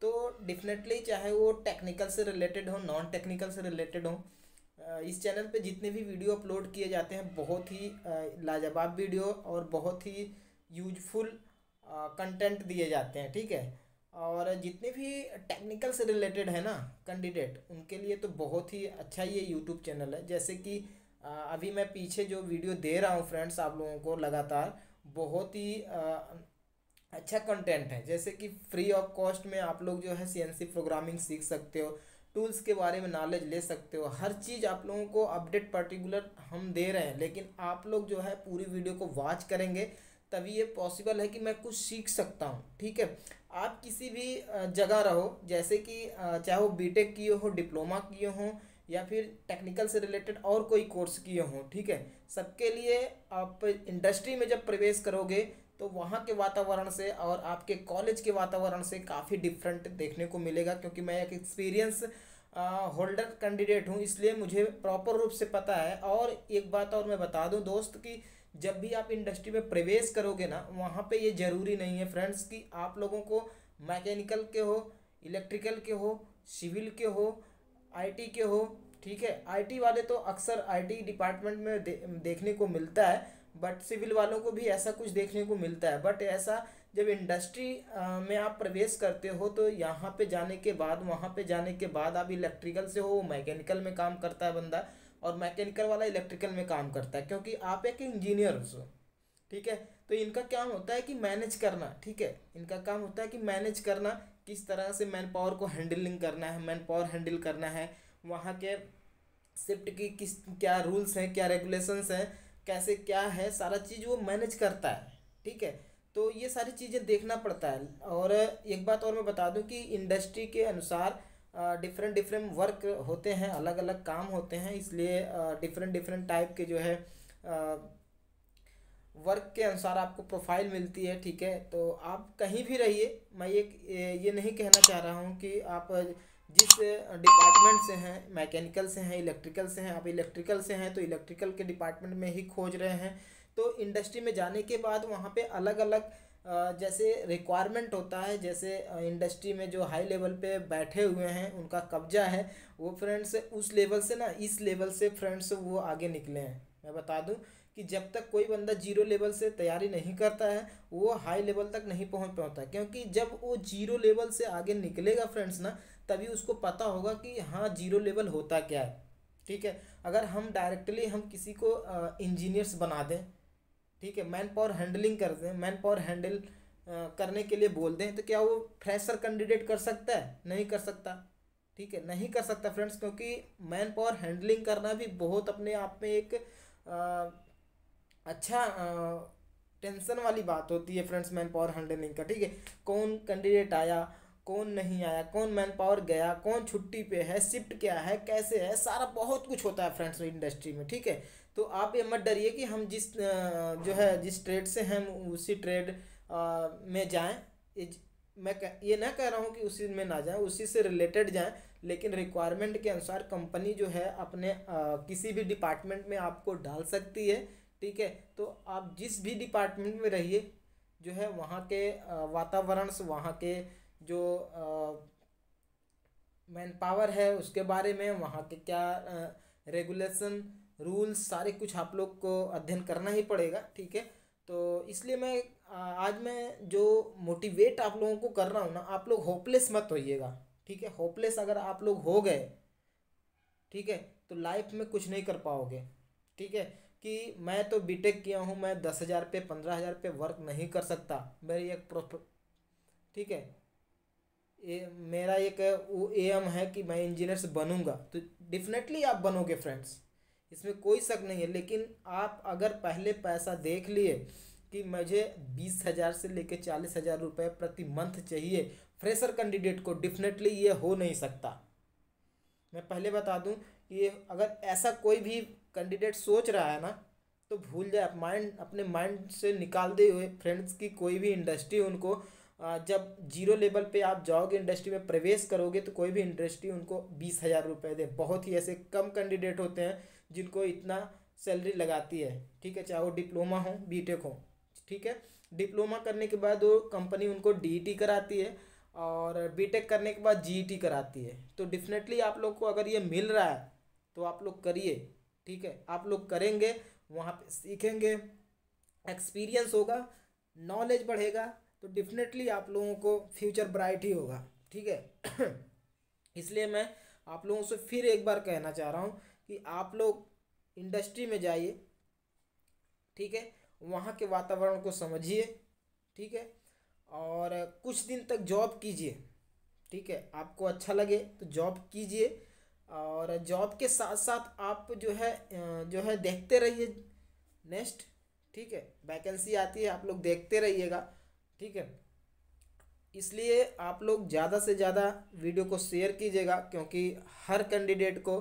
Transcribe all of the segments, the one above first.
तो डेफिनेटली चाहे वो टेक्निकल से रिलेटेड हो नॉन टेक्निकल से रिलेटेड हो इस चैनल पे जितने भी वीडियो अपलोड किए जाते हैं बहुत ही लाजवाब वीडियो और बहुत ही यूजफुल कंटेंट दिए जाते हैं ठीक है और जितने भी टेक्निकल से रिलेटेड है ना कैंडिडेट उनके लिए तो बहुत ही अच्छा ये यूट्यूब चैनल है जैसे कि अभी मैं पीछे जो वीडियो दे रहा हूँ फ्रेंड्स आप लोगों को लगातार बहुत ही अच्छा कंटेंट है जैसे कि फ्री ऑफ कॉस्ट में आप लोग जो है सी प्रोग्रामिंग सीख सकते हो टूल्स के बारे में नॉलेज ले सकते हो हर चीज़ आप लोगों को अपडेट पर्टिकुलर हम दे रहे हैं लेकिन आप लोग जो है पूरी वीडियो को वॉच करेंगे तभी ये पॉसिबल है कि मैं कुछ सीख सकता हूँ ठीक है आप किसी भी जगह रहो जैसे कि चाहे वो बी किए हो डिप्लोमा किए हों या फिर टेक्निकल से रिलेटेड और कोई कोर्स किए हों ठीक है सबके लिए आप इंडस्ट्री में जब प्रवेश करोगे तो वहाँ के वातावरण से और आपके कॉलेज के वातावरण से काफ़ी डिफरेंट देखने को मिलेगा क्योंकि मैं एक एक्सपीरियंस होल्डर कैंडिडेट हूँ इसलिए मुझे प्रॉपर रूप से पता है और एक बात और मैं बता दूँ दोस्त कि जब भी आप इंडस्ट्री में प्रवेश करोगे ना वहाँ पे ये ज़रूरी नहीं है फ्रेंड्स कि आप लोगों को मैकेनिकल के हो इलेक्ट्रिकल के हो सिविल के हो आईटी के हो ठीक है आईटी वाले तो अक्सर आईटी डिपार्टमेंट में दे, देखने को मिलता है बट सिविल वालों को भी ऐसा कुछ देखने को मिलता है बट ऐसा जब इंडस्ट्री में आप प्रवेश करते हो तो यहाँ पे जाने के बाद वहाँ पे जाने के बाद आप इलेक्ट्रिकल से हो मैकेनिकल में काम करता है बंदा और मैकेनिकल वाला इलेक्ट्रिकल में काम करता है क्योंकि आप एक इंजीनियर हो ठीक है तो इनका काम होता है कि मैनेज करना ठीक है इनका काम होता है कि मैनेज करना किस तरह से मैन पावर को हैंडलिंग करना है मैन पावर हैंडल करना है वहाँ के शिफ्ट की किस क्या रूल्स हैं क्या रेगुलेशंस हैं कैसे क्या है सारा चीज़ वो मैनेज करता है ठीक है तो ये सारी चीज़ें देखना पड़ता है और एक बात और मैं बता दूं कि इंडस्ट्री के अनुसार डिफरेंट डिफरेंट वर्क होते हैं अलग अलग काम होते हैं इसलिए डिफरेंट डिफरेंट टाइप के जो है वर्क के अनुसार आपको प्रोफाइल मिलती है ठीक है तो आप कहीं भी रहिए मैं ये ये नहीं कहना चाह रहा हूँ कि आप जिस डिपार्टमेंट से हैं मैकेनिकल से हैं इलेक्ट्रिकल से हैं आप इलेक्ट्रिकल से हैं तो इलेक्ट्रिकल के डिपार्टमेंट में ही खोज रहे हैं तो इंडस्ट्री में जाने के बाद वहाँ पे अलग अलग जैसे रिक्वायरमेंट होता है जैसे इंडस्ट्री में जो हाई लेवल पे बैठे हुए हैं उनका कब्जा है वो फ्रेंड्स उस लेवल से ना इस लेवल से फ्रेंड्स वो आगे निकले हैं मैं बता दूँ कि जब तक कोई बंदा जीरो लेवल से तैयारी नहीं करता है वो हाई लेवल तक नहीं पहुंच पाता क्योंकि जब वो जीरो लेवल से आगे निकलेगा फ्रेंड्स ना तभी उसको पता होगा कि हाँ जीरो लेवल होता क्या है ठीक है अगर हम डायरेक्टली हम किसी को इंजीनियर्स बना दें ठीक है मैन पावर हैंडलिंग कर दें मैन पावर हैंडल करने के लिए बोल दें तो क्या वो फ्रेशर कैंडिडेट कर सकता है नहीं कर सकता ठीक है नहीं कर सकता फ्रेंड्स क्योंकि मैन पावर हैंडलिंग करना भी बहुत अपने आप में एक आ, अच्छा आ, टेंशन वाली बात होती है फ्रेंड्स मैन पावर हैंडलिंग का ठीक है कौन कैंडिडेट आया कौन नहीं आया कौन मैन पावर गया कौन छुट्टी पे है शिफ्ट क्या है कैसे है सारा बहुत कुछ होता है फ्रेंड्स इंडस्ट्री में ठीक है तो आप ये मत डरिए कि हम जिस जो है जिस ट्रेड से हम उसी ट्रेड में जाएँ मैं ये ना कह रहा हूँ कि उसी में ना जाए उसी से रिलेटेड जाएँ लेकिन रिक्वायरमेंट के अनुसार कंपनी जो है अपने आ, किसी भी डिपार्टमेंट में आपको डाल सकती है ठीक है तो आप जिस भी डिपार्टमेंट में रहिए जो है वहाँ के वातावरण से वहाँ के जो मैन पावर है उसके बारे में वहाँ के क्या रेगुलेशन रूल्स सारे कुछ आप लोग को अध्ययन करना ही पड़ेगा ठीक है तो इसलिए मैं आज मैं जो मोटिवेट आप लोगों को कर रहा हूँ ना आप लोग होपलेस मत होइएगा ठीक है होपलेस अगर आप लोग हो गए ठीक है तो लाइफ में कुछ नहीं कर पाओगे ठीक है कि मैं तो बीटेक किया हूँ मैं दस हज़ार पे पंद्रह हज़ार पे वर्क नहीं कर सकता मेरी एक प्रोफ ठीक है ए, मेरा एक वो एम है कि मैं इंजीनियर्स बनूँगा तो डेफिनेटली आप बनोगे फ्रेंड्स इसमें कोई शक नहीं है लेकिन आप अगर पहले पैसा देख लिए कि मुझे बीस हज़ार से लेकर चालीस हज़ार रुपये प्रति मंथ चाहिए फ्रेशर कैंडिडेट को डेफिनेटली ये हो नहीं सकता मैं पहले बता दूं कि अगर ऐसा कोई भी कैंडिडेट सोच रहा है ना तो भूल जाए माइंड अपने माइंड से निकाल दे हुए फ्रेंड्स की कोई भी इंडस्ट्री उनको जब जीरो लेवल पे आप जाओगे इंडस्ट्री में प्रवेश करोगे तो कोई भी इंडस्ट्री उनको बीस हज़ार रुपये दे बहुत ही ऐसे कम कैंडिडेट होते हैं जिनको इतना सैलरी लगाती है ठीक है चाहे वो डिप्लोमा हो बीटेक हो ठीक है डिप्लोमा करने के बाद वो कंपनी उनको डी e कराती है और बीटेक करने के बाद जी e कराती है तो डेफिनेटली आप लोग को अगर ये मिल रहा है तो आप लोग करिए ठीक है आप लोग करेंगे वहाँ पे सीखेंगे एक्सपीरियंस होगा नॉलेज बढ़ेगा तो डेफिनेटली आप लोगों को फ्यूचर ब्राइट ही होगा ठीक है इसलिए मैं आप लोगों से फिर एक बार कहना चाह रहा हूँ कि आप लोग इंडस्ट्री में जाइए ठीक है वहाँ के वातावरण को समझिए ठीक है और कुछ दिन तक जॉब कीजिए ठीक है आपको अच्छा लगे तो जॉब कीजिए और जॉब के साथ साथ आप जो है जो है देखते रहिए नेक्स्ट ठीक है वैकेंसी आती है आप लोग देखते रहिएगा ठीक है इसलिए आप लोग ज़्यादा से ज़्यादा वीडियो को शेयर कीजिएगा क्योंकि हर कैंडिडेट को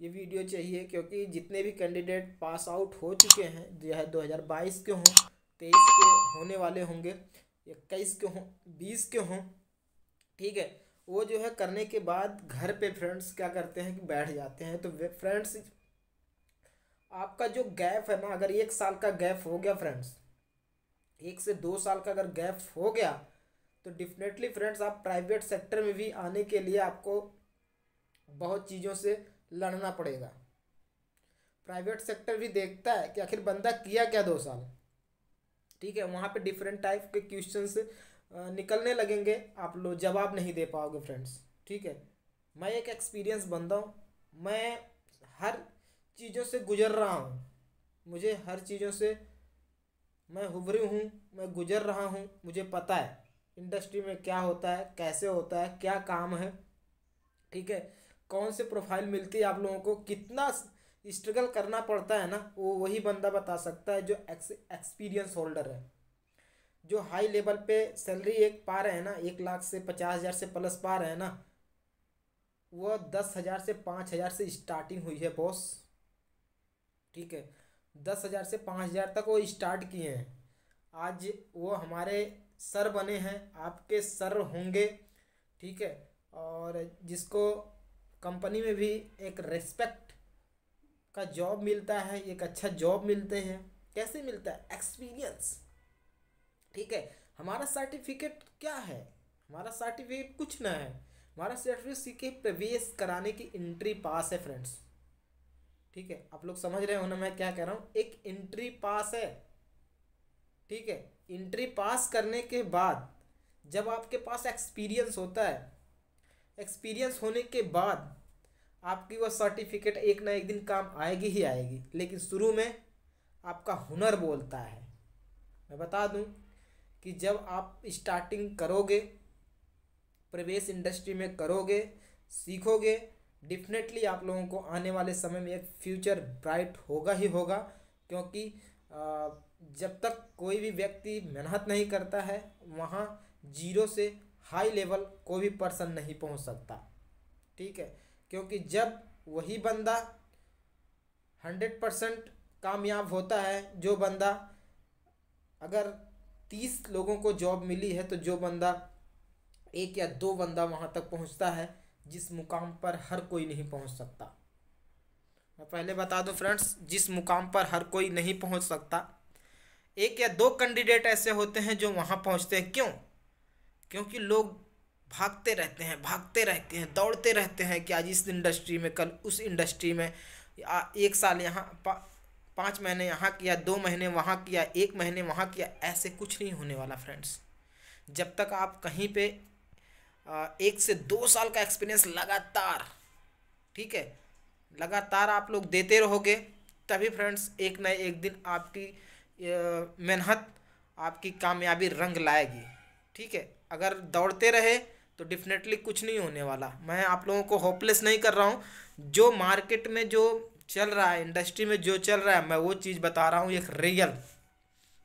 ये वीडियो चाहिए क्योंकि जितने भी कैंडिडेट पास आउट हो चुके हैं जो है दो हज़ार बाईस के हों तेईस के होने वाले होंगे इक्कीस के हों बीस के हों ठीक है वो जो है करने के बाद घर पे फ्रेंड्स क्या करते हैं कि बैठ जाते हैं तो फ्रेंड्स आपका जो गैप है ना अगर एक साल का गैप हो गया फ्रेंड्स एक से दो साल का अगर गैप हो गया तो डिफिनेटली फ्रेंड्स आप प्राइवेट सेक्टर में भी आने के लिए आपको बहुत चीज़ों से लड़ना पड़ेगा प्राइवेट सेक्टर भी देखता है कि आखिर बंदा किया क्या दो साल ठीक है वहाँ पे डिफरेंट टाइप के क्वेश्चन निकलने लगेंगे आप लोग जवाब नहीं दे पाओगे फ्रेंड्स ठीक है मैं एक एक्सपीरियंस बंदा हूँ मैं हर चीज़ों से गुजर रहा हूँ मुझे हर चीज़ों से मैं हुबरी हूँ मैं गुजर रहा हूँ मुझे पता है इंडस्ट्री में क्या होता है कैसे होता है क्या काम है ठीक है कौन से प्रोफाइल मिलती है आप लोगों को कितना स्ट्रगल करना पड़ता है ना वो वही बंदा बता सकता है जो एक्सपीरियंस होल्डर है जो हाई लेवल पे सैलरी एक पा रहे हैं ना एक लाख से पचास हज़ार से प्लस पा रहे हैं ना वह दस हज़ार से पाँच हज़ार से स्टार्टिंग हुई है बॉस ठीक है दस हज़ार से पाँच हज़ार तक वो स्टार्ट किए हैं आज वो हमारे सर बने हैं आपके सर होंगे ठीक है और जिसको कंपनी में भी एक रेस्पेक्ट का जॉब मिलता है एक अच्छा जॉब मिलते हैं कैसे मिलता है एक्सपीरियंस ठीक है हमारा सर्टिफिकेट क्या है हमारा सर्टिफिकेट कुछ ना है हमारा सर्टिफिकेट सीखे प्रवेश कराने की एंट्री पास है फ्रेंड्स ठीक है आप लोग समझ रहे हो ना मैं क्या कह रहा हूँ एक इंट्री पास है ठीक है इंट्री पास करने के बाद जब आपके पास एक्सपीरियंस होता है एक्सपीरियंस होने के बाद आपकी वह सर्टिफिकेट एक ना एक दिन काम आएगी ही आएगी लेकिन शुरू में आपका हुनर बोलता है मैं बता दूं कि जब आप स्टार्टिंग करोगे प्रवेश इंडस्ट्री में करोगे सीखोगे डिफिनेटली आप लोगों को आने वाले समय में एक फ्यूचर ब्राइट होगा ही होगा क्योंकि जब तक कोई भी व्यक्ति मेहनत नहीं करता है वहाँ जीरो से हाई लेवल कोई भी पर्सन नहीं पहुँच सकता ठीक है क्योंकि जब वही बंदा हंड्रेड परसेंट कामयाब होता है जो बंदा अगर तीस लोगों को जॉब मिली है तो जो बंदा एक या दो बंदा वहाँ तक पहुँचता है जिस मुकाम पर हर कोई नहीं पहुंच सकता मैं पहले बता दूं फ्रेंड्स जिस मुकाम पर हर कोई नहीं पहुंच सकता एक या दो कैंडिडेट ऐसे होते हैं जो वहां पहुंचते हैं क्यों क्योंकि लोग भागते रहते हैं भागते रहते हैं दौड़ते रहते हैं कि आज इस इंडस्ट्री में कल उस इंडस्ट्री में एक साल यहाँ पाँच महीने यहाँ किया दो महीने वहाँ किया एक महीने वहाँ किया ऐसे कुछ नहीं होने वाला फ्रेंड्स जब तक आप कहीं पे एक से दो साल का एक्सपीरियंस लगातार ठीक है लगातार आप लोग देते रहोगे तभी फ्रेंड्स एक ना एक दिन आपकी मेहनत आपकी कामयाबी रंग लाएगी ठीक है अगर दौड़ते रहे तो डेफिनेटली कुछ नहीं होने वाला मैं आप लोगों को होपलेस नहीं कर रहा हूँ जो मार्केट में जो चल रहा है इंडस्ट्री में जो चल रहा है मैं वो चीज़ बता रहा हूँ एक रियल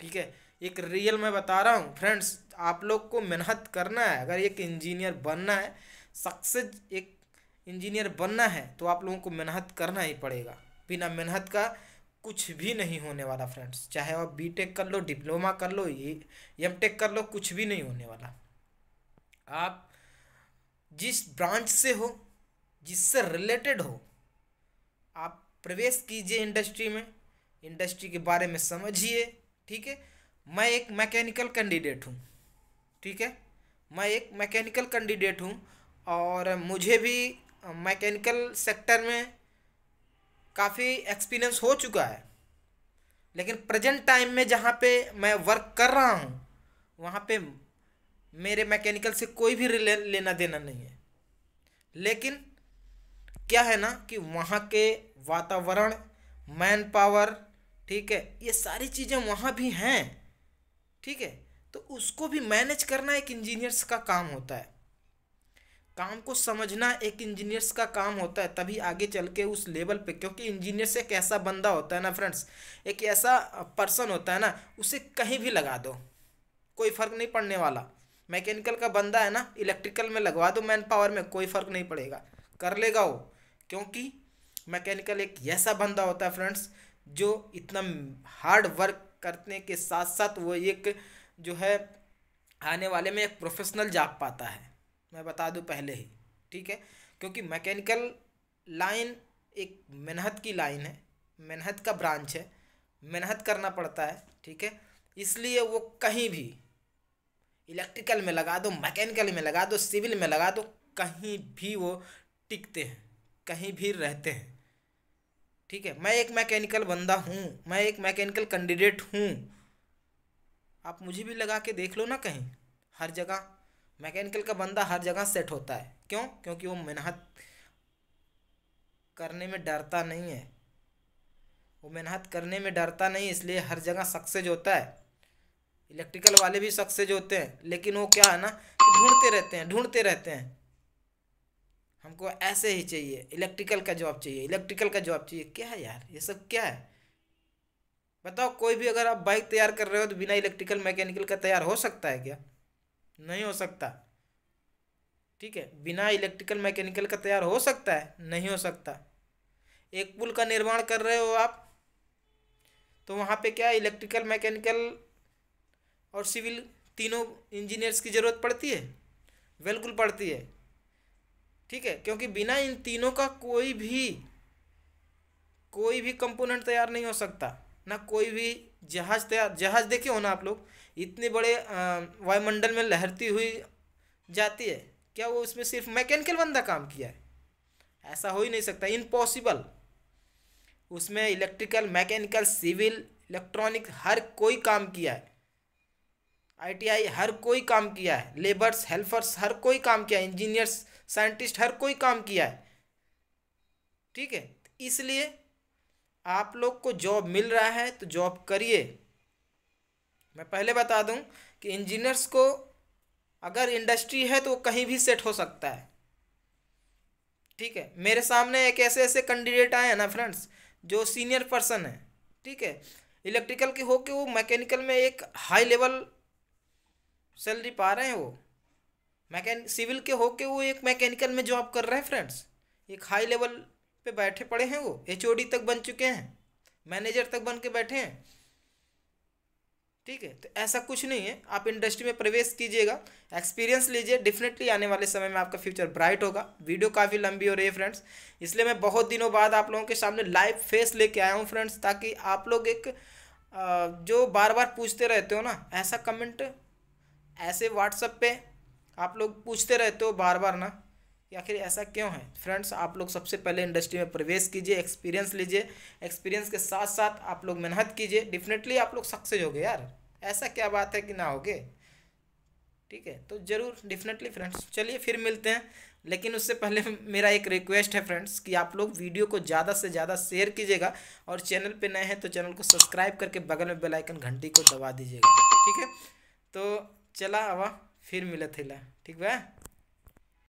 ठीक है एक रियल मैं बता रहा हूँ फ्रेंड्स आप लोग को मेहनत करना है अगर एक इंजीनियर बनना है सक्सेस एक इंजीनियर बनना है तो आप लोगों को मेहनत करना ही पड़ेगा बिना मेहनत का कुछ भी नहीं होने वाला फ्रेंड्स चाहे आप टेक कर लो डिप्लोमा कर लो एम टेक कर लो कुछ भी नहीं होने वाला आप जिस ब्रांच से हो जिससे रिलेटेड हो आप प्रवेश कीजिए इंडस्ट्री में इंडस्ट्री के बारे में समझिए ठीक है मैं एक मैकेनिकल कैंडिडेट हूँ ठीक है मैं एक मैकेनिकल कैंडिडेट हूँ और मुझे भी मैकेनिकल सेक्टर में काफ़ी एक्सपीरियंस हो चुका है लेकिन प्रेजेंट टाइम में जहाँ पे मैं वर्क कर रहा हूँ वहाँ पे मेरे मैकेनिकल से कोई भी रिले लेना देना नहीं है लेकिन क्या है ना कि वहाँ के वातावरण मैन पावर ठीक है ये सारी चीज़ें वहाँ भी हैं ठीक है तो उसको भी मैनेज करना एक इंजीनियर्स का काम होता है काम को समझना एक इंजीनियर्स का काम होता है तभी आगे चल के उस लेवल पे क्योंकि से एक ऐसा बंदा होता है ना फ्रेंड्स एक ऐसा पर्सन होता है ना उसे कहीं भी लगा दो कोई फ़र्क नहीं पड़ने वाला मैकेनिकल का बंदा है ना इलेक्ट्रिकल में लगवा दो मैन पावर में कोई फ़र्क नहीं पड़ेगा कर लेगा वो क्योंकि मैकेनिकल एक ऐसा बंदा होता है फ्रेंड्स जो इतना हार्ड वर्क करने के साथ साथ वो एक जो है आने वाले में एक प्रोफेशनल जाप पाता है मैं बता दूँ पहले ही ठीक है क्योंकि मैकेनिकल लाइन एक मेहनत की लाइन है मेहनत का ब्रांच है मेहनत करना पड़ता है ठीक है इसलिए वो कहीं भी इलेक्ट्रिकल में लगा दो मैकेनिकल में लगा दो सिविल में लगा दो कहीं भी वो टिकते हैं कहीं भी रहते हैं ठीक है मैं एक मैकेनिकल बंदा हूँ मैं एक मैकेनिकल कैंडिडेट हूँ आप मुझे भी लगा के देख लो ना कहीं हर जगह मैकेनिकल का बंदा हर जगह सेट होता है क्यों क्योंकि वो मेहनत करने में डरता नहीं है वो मेहनत करने में डरता नहीं इसलिए हर जगह सक्सेज होता है इलेक्ट्रिकल वाले भी सक्सेज होते हैं लेकिन वो क्या है ना ढूंढते रहते हैं ढूंढते रहते हैं हमको ऐसे ही चाहिए इलेक्ट्रिकल का जॉब चाहिए इलेक्ट्रिकल का जॉब चाहिए क्या है यार ये सब क्या है बताओ कोई भी अगर आप बाइक तैयार कर रहे हो तो बिना इलेक्ट्रिकल मैकेनिकल का तैयार हो सकता है क्या नहीं हो सकता ठीक है बिना इलेक्ट्रिकल मैकेनिकल का तैयार हो सकता है नहीं हो सकता एक पुल का निर्माण कर रहे हो आप तो वहाँ पे क्या इलेक्ट्रिकल मैकेनिकल और सिविल तीनों इंजीनियर्स की ज़रूरत पड़ती है बिल्कुल पड़ती है ठीक है क्योंकि बिना इन तीनों का कोई भी कोई भी कंपोनेंट तैयार नहीं हो सकता ना कोई भी जहाज़ तैयार जहाज़ देखे हो ना आप लोग इतने बड़े वायुमंडल में लहरती हुई जाती है क्या वो उसमें सिर्फ मैकेनिकल बंदा काम किया है ऐसा हो ही नहीं सकता इम्पॉसिबल उसमें इलेक्ट्रिकल मैकेनिकल सिविल इलेक्ट्रॉनिक हर कोई काम किया है आईटीआई हर कोई काम किया है लेबर्स हेल्पर्स हर कोई काम किया है इंजीनियर्स साइंटिस्ट हर कोई काम किया है ठीक है इसलिए आप लोग को जॉब मिल रहा है तो जॉब करिए मैं पहले बता दूं कि इंजीनियर्स को अगर इंडस्ट्री है तो वो कहीं भी सेट हो सकता है ठीक है मेरे सामने एक ऐसे ऐसे कैंडिडेट आए हैं ना फ्रेंड्स जो सीनियर पर्सन है ठीक है इलेक्ट्रिकल के हो के वो मैकेनिकल में एक हाई लेवल सैलरी पा रहे हैं वो मैके सिविल के हो के वो एक मैकेनिकल में जॉब कर रहे हैं फ्रेंड्स एक हाई लेवल पे बैठे पड़े हैं वो एच तक बन चुके हैं मैनेजर तक बन के बैठे हैं ठीक है तो ऐसा कुछ नहीं है आप इंडस्ट्री में प्रवेश कीजिएगा एक्सपीरियंस लीजिए डेफिनेटली आने वाले समय में आपका फ्यूचर ब्राइट होगा वीडियो काफ़ी लंबी हो रही है फ्रेंड्स इसलिए मैं बहुत दिनों बाद आप लोगों के सामने लाइव फेस लेके आया हूँ फ्रेंड्स ताकि आप लोग एक जो बार बार पूछते रहते हो ना ऐसा कमेंट ऐसे व्हाट्सएप पे आप लोग पूछते रहते हो बार बार ना कि आखिर ऐसा क्यों है फ्रेंड्स आप लोग सबसे पहले इंडस्ट्री में प्रवेश कीजिए एक्सपीरियंस लीजिए एक्सपीरियंस के साथ साथ आप लोग मेहनत कीजिए डेफिनेटली आप लोग सक्सेस हो यार ऐसा क्या बात है कि ना होगे ठीक है तो ज़रूर डेफिनेटली फ्रेंड्स चलिए फिर मिलते हैं लेकिन उससे पहले मेरा एक रिक्वेस्ट है फ्रेंड्स कि आप लोग वीडियो को ज़्यादा से ज़्यादा शेयर कीजिएगा और चैनल पे नए हैं तो चैनल को सब्सक्राइब करके बगल में बेल आइकन घंटी को दबा दीजिएगा ठीक है तो चला हवा फिर मिले थे ठीक है